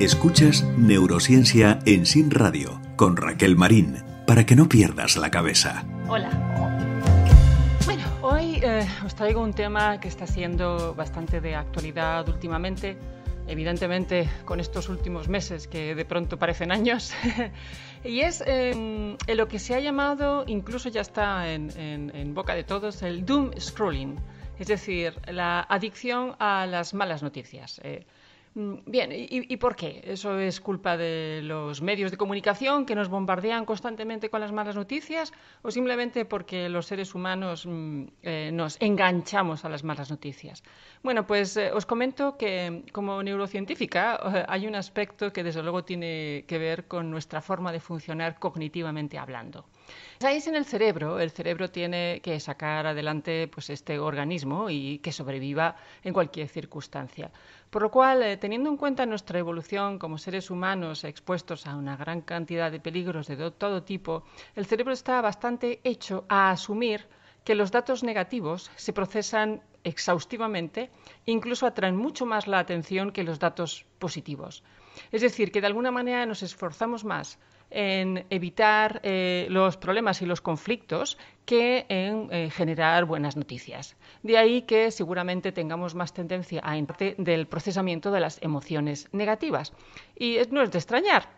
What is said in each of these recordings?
Escuchas Neurociencia en Sin Radio con Raquel Marín para que no pierdas la cabeza. Hola. Bueno, hoy eh, os traigo un tema que está siendo bastante de actualidad últimamente. Evidentemente, con estos últimos meses que de pronto parecen años, y es em, lo que se ha llamado, incluso ya está en, boca de todos, el doom scrolling, es decir, la adicción a las malas noticias. Eh, Mm, bien, ¿y, por qué? ¿Eso es culpa de los medios de comunicación que nos bombardean constantemente con las malas noticias o simplemente porque los seres humanos mm, eh, nos enganchamos a las malas noticias? Bueno, pues eh, os comento que mm, como neurocientífica eh, hay un aspecto que desde luego tiene que ver con nuestra forma de funcionar cognitivamente hablando. Pues ahí es en el cerebro. El cerebro tiene que sacar adelante pues, este organismo y que sobreviva en cualquier circunstancia. Por lo cual, eh, teniendo en cuenta nuestra evolución como seres humanos expuestos a una gran cantidad de peligros de todo tipo, el cerebro está bastante hecho a asumir que los datos negativos se procesan exhaustivamente, incluso atraen mucho más la atención que los datos positivos. Es decir, que de alguna manera nos esforzamos más en evitar eh, los problemas y los conflictos que en eh, generar buenas noticias. De ahí que seguramente tengamos más tendencia a parte del procesamiento de las emociones negativas. Y no es de extrañar,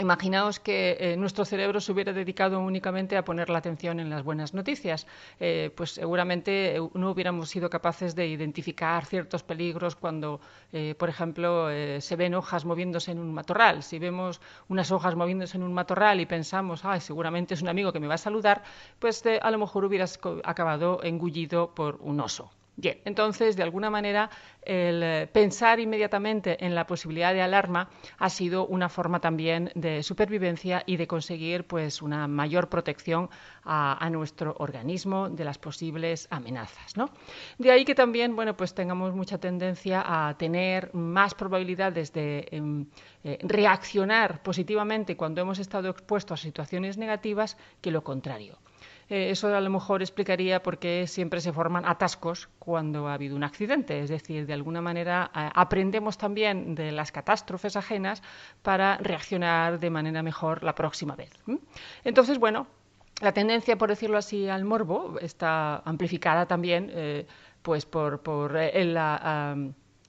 Imaginaos que eh, nuestro cerebro se hubiera dedicado únicamente a poner la atención en las buenas noticias. Eh, pues seguramente eh, no hubiéramos sido capaces de identificar ciertos peligros cuando, por ejemplo, se ven hojas moviéndose en un matorral. Si vemos unas hojas moviéndose en un matorral y pensamos, ay, seguramente es un amigo que me va a saludar, pues a lo mejor hubieras acabado engullido por un oso. Bien, entonces, de alguna manera, el eh, pensar inmediatamente en la posibilidad de alarma ha sido una forma también de supervivencia y de conseguir pues, una mayor protección a, nuestro organismo de las posibles amenazas. ¿no? De ahí que también bueno, pues, tengamos mucha tendencia a tener más probabilidades de em, eh, reaccionar positivamente cuando hemos estado expuestos a situaciones negativas que lo contrario. Eh, eso a lo mejor explicaría por qué siempre se forman atascos cuando ha habido un accidente. Es decir, de alguna manera eh, aprendemos también de las catástrofes ajenas para reaccionar de manera mejor la próxima vez. Entonces, bueno, la tendencia, por decirlo así, al morbo está amplificada también eh, pues por, la...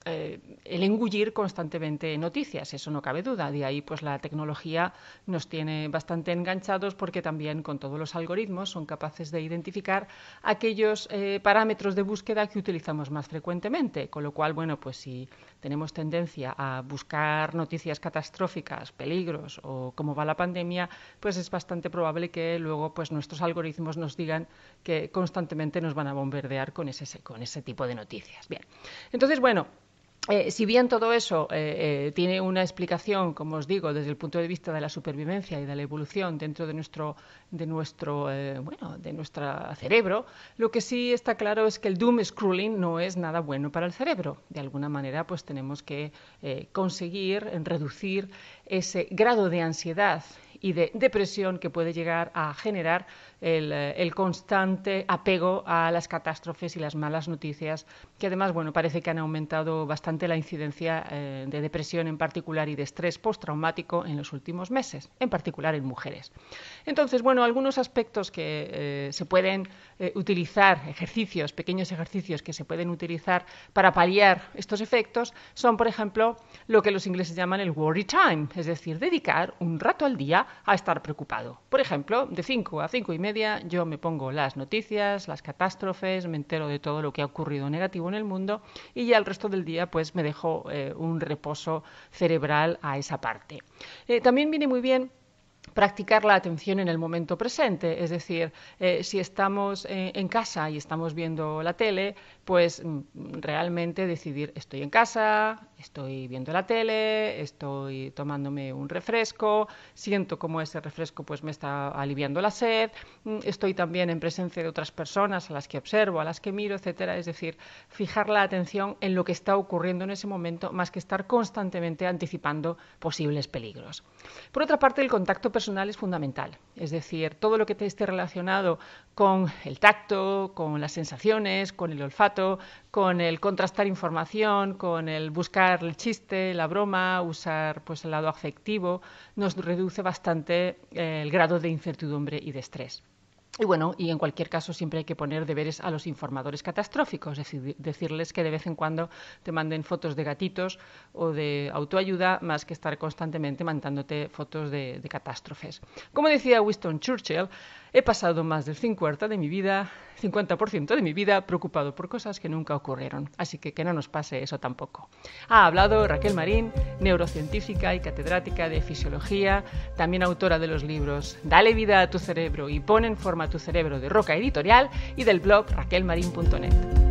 Eh, el engullir constantemente noticias, eso no cabe duda. De ahí, pues la tecnología nos tiene bastante enganchados porque también con todos los algoritmos son capaces de identificar aquellos eh, parámetros de búsqueda que utilizamos más frecuentemente. Con lo cual, bueno, pues si tenemos tendencia a buscar noticias catastróficas, peligros o cómo va la pandemia, pues es bastante probable que luego pues nuestros algoritmos nos digan que constantemente nos van a bombardear con ese, con ese tipo de noticias. Bien, entonces, bueno, eh, si bien todo eso eh, eh, tiene una explicación, como os digo, desde el punto de vista de la supervivencia y de la evolución dentro de nuestro, de nuestro, bueno, de nuestro cerebro, lo que sí está claro es que el doom scrolling no es nada bueno para el cerebro. De alguna manera, pues tenemos que conseguir reducir ese grado de ansiedad y de depresión que puede llegar a generar eh, el, constante apego a las catástrofes y las malas noticias, que además, bueno, parece que han aumentado bastante la incidencia eh, de depresión en particular y de estrés postraumático en los últimos meses, en particular en mujeres. Entonces, bueno, algunos aspectos que eh, se pueden utilizar, ejercicios, pequeños ejercicios que se pueden utilizar para paliar estos efectos son, por ejemplo, lo que los ingleses llaman el worry time, es decir, dedicar un rato al día a estar preocupado. Por ejemplo, de 5 a 5 y media yo me pongo las noticias, las catástrofes, me entero de todo lo que ha ocurrido negativo en el mundo y ya el resto del día pues me dejo eh, un reposo cerebral a esa parte. Eh, también viene muy bien practicar la atención en el momento presente. Es decir, eh, si estamos eh, en casa y estamos viendo la tele, pues mm, realmente decidir estoy en casa, estoy viendo la tele, estoy tomándome un refresco, siento como ese refresco pues me está aliviando la sed, mm, estoy también en presencia de otras personas a las que observo, a las que miro, etcétera. Es decir, fijar la atención en lo que está ocurriendo en ese momento más que estar constantemente anticipando posibles peligros. Por otra parte, el contacto personal es fundamental. Es decir, todo lo que te esté relacionado con el tacto, con las sensaciones, con el olfato, con el contrastar información, con el buscar el chiste, la broma, usar pues el lado afectivo, nos reduce bastante eh, el grado de incertidumbre y de estrés. Y bueno, y en cualquier caso siempre hay que poner deberes a los informadores catastróficos, es decir, decirles que de vez en cuando te manden fotos de gatitos o de autoayuda, más que estar constantemente mandándote fotos de, de catástrofes. Como decía Winston Churchill, He pasado más del 50% de mi vida, 50% de mi vida preocupado por cosas que nunca ocurrieron, así que que no nos pase eso tampoco. Ha hablado Raquel Marín, neurocientífica y catedrática de fisiología, también autora de los libros Dale vida a tu cerebro y pon en forma tu cerebro de Roca Editorial y del blog RaquelMarín.net